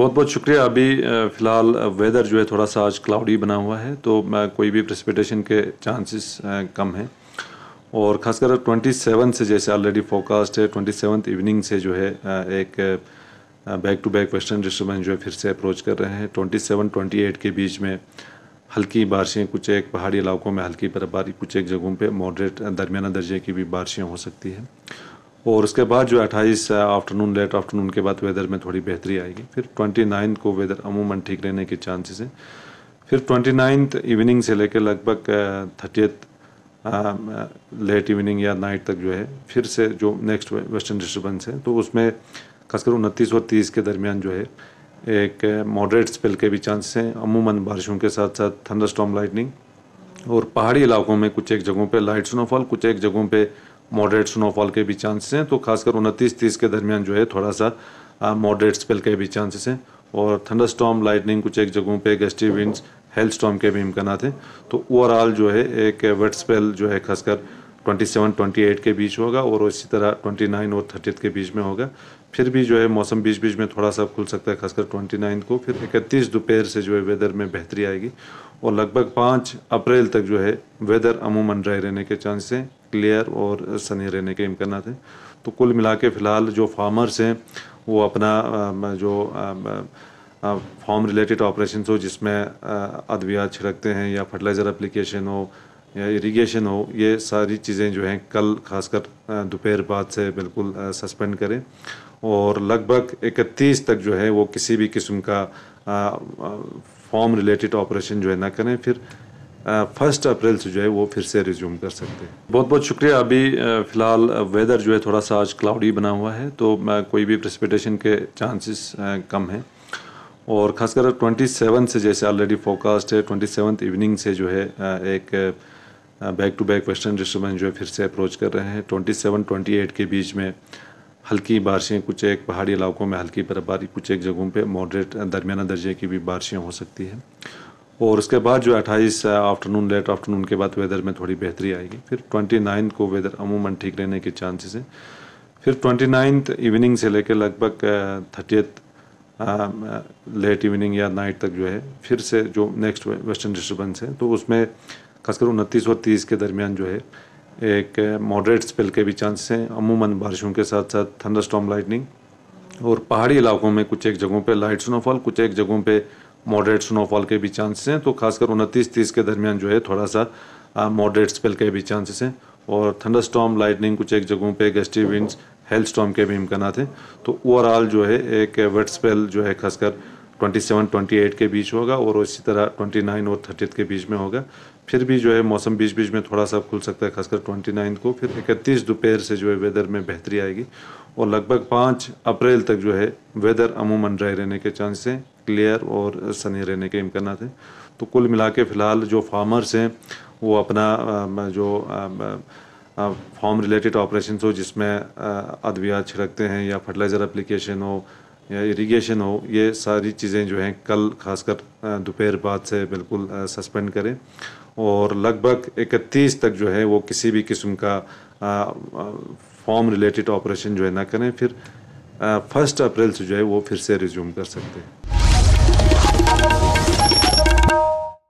बहुत बहुत शुक्रिया अभी फ़िलहाल वेदर जो है थोड़ा सा आज क्लाउडी बना हुआ है तो कोई भी प्रेसिपिटेशन के चांसेस कम हैं और खासकर 27 से जैसे ऑलरेडी फोकास्ट है सेवन इवनिंग से जो है एक back to back western disturbance जो है फिर से अप्रोच कर रहे हैं 27 28 के बीच में हल्की बारिशें कुछ एक पहाड़ी इलाकों में हल्की बर्फबारी कुछ एक जगहों पे मॉडरेट दरमियाना दर्जे की भी बारिशें हो सकती हैं और उसके बाद जो 28 आफ्टरनून लेट आफ्टरनून के बाद वेदर में थोड़ी बेहतरी आएगी फिर 29 को वेदर अमूमन ठीक रहने के चांसेस हैं फिर 29 इवनिंग से लेकर लगभग थर्टी लेट इवनिंग या नाइट तक जो है फिर से जो नेक्स्ट वेस्टर्न डिस्टर्बेंस है तो उसमें खासकर उनतीस और तीस के दरमियान जो है एक मॉडरेट स्पेल के भी चांसेस हैं अमूमन बारिशों के साथ साथ थंडर स्टॉम लाइटनिंग और पहाड़ी इलाकों में कुछ एक जगहों पे लाइट स्नोफॉल कुछ एक जगहों पे मॉडरेट स्नोफॉल के भी चांसेस हैं तो खासकर उनतीस तीस के दरमियान जो है थोड़ा सा मॉडरेट स्पेल के भी चांसेस हैं और थंडर स्टॉम लाइटनिंग कुछ एक जगहों पे गस्टी विंड्स हेल स्टॉम के भी इम्कान हैं तो ओवरऑल जो है एक वेट स्पेल जो है खासकर 27 28 के बीच होगा और इसी तरह 29 और 30 के बीच में होगा फिर भी जो है मौसम बीच बीच में थोड़ा सा खुल सकता है खासकर 29 को फिर इकतीस दोपहर से जो है वेदर में बेहतरी आएगी और लगभग 5 अप्रैल तक जो है वेदर अमूमन ड्राई रहने के चांसेस हैं क्लियर और सनी रहने के इम्कान हैं तो कुल मिला के फ़िलहाल जो फार्मर्स हैं वो अपना जो फार्म रिलेटेड ऑपरेशन हो जिसमें अद्वियात छिड़कते हैं या फर्टिलाइज़र अप्लीकेशन हो या इरिगेशन हो ये सारी चीज़ें जो हैं कल खासकर दोपहर बाद से बिल्कुल सस्पेंड करें और लगभग 31 तक जो है वो किसी भी किस्म का फॉर्म रिलेटेड ऑपरेशन जो है ना करें फिर फर्स्ट अप्रैल से जो है वो फिर से रिज्यूम कर सकते हैं बहुत बहुत शुक्रिया अभी फ़िलहाल वेदर जो है थोड़ा सा आज क्लाउडी बना हुआ है तो कोई भी प्रेसिपिटेशन के चांसेस कम हैं और ख़ासकर 27 से जैसे ऑलरेडी फोकास्ट है 27 इवनिंग से जो है एक back to back western disturbance जो है फिर से अप्रोच कर रहे हैं ट्वेंटी एट के बीच में हल्की बारिशें कुछ एक पहाड़ी इलाकों में हल्की बर्फबारी कुछ एक जगहों पे मॉडरेट दरमियाना दर्जे की भी बारिशें हो सकती हैं और उसके बाद जो 28 आफ्टरनून लेट आफ्टरनून के बाद वेदर में थोड़ी बेहतरी आएगी फिर 29 को वेदर अमूमन ठीक रहने के चांसेस हैं फिर 29 इवनिंग से लेकर लगभग थर्टियथ लेट इवनिंग या नाइट तक जो है फिर से जो नेक्स्ट वेस्टर्न डिस्टर्बेंस है तो उसमें खासकर उनतीस और तीस के दरमियान जो है एक मॉडरेट स्पेल के भी चांसेस हैं अमूमन बारिशों के साथ साथ थंडर स्टॉम लाइटनिंग और पहाड़ी इलाकों में कुछ एक जगहों पे लाइट स्नोफॉल कुछ एक जगहों पे मॉडरेट स्नोफॉल के भी चांसेस हैं तो खासकर उनतीस तीस के दरमियान जो है थोड़ा सा मॉडरेट स्पेल के भी चांसेस हैं और थंडर स्टॉम लाइटनिंग कुछ एक जगहों पे गस्टी विंड्स हेल स्टॉम के भी इम्कान हैं तो ओवरऑल जो है एक वेट स्पेल जो है खासकर 27-28 के बीच होगा और इसी तरह 29 और 30 के बीच में होगा फिर भी जो है मौसम बीच बीच में थोड़ा सा खुल सकता है खासकर ट्वेंटी नाइन्थ को फिर इकतीस दोपहर से जो है वेदर में बेहतरी आएगी और लगभग पाँच अप्रैल तक जो है वेदर अमूमन ड्राई रहने के चांस हैं क्लियर और सनी रहने के इम्कान हैं तो कुल मिला के फ़िलहाल जो फार्मर्स हैं वो अपना जो फार्म रिलेटेड ऑपरेशन हो जिसमें अद्वियात छिड़कते हैं या फर्टिलाइज़र अप्लीकेशन हो या इरिगेशन हो ये सारी चीज़ें जो हैं कल खासकर दोपहर बाद से बिल्कुल सस्पेंड करें और लगभग 31 तक जो है वो किसी भी किस्म का फॉर्म रिलेटेड ऑपरेशन जो है ना करें फिर फर्स्ट अप्रैल से जो है वो फिर से रिज्यूम कर सकते हैं